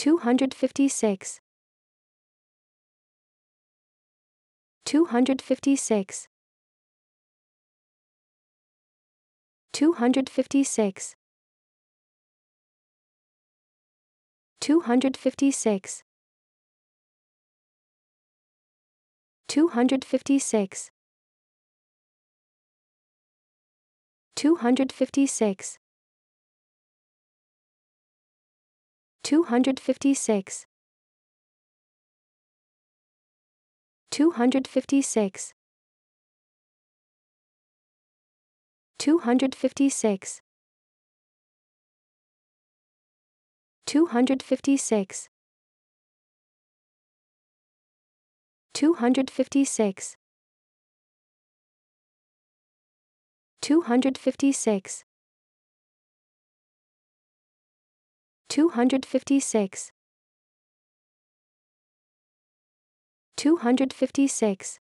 256 256 256 256 256 256 256 256 256 256 256 256 256 256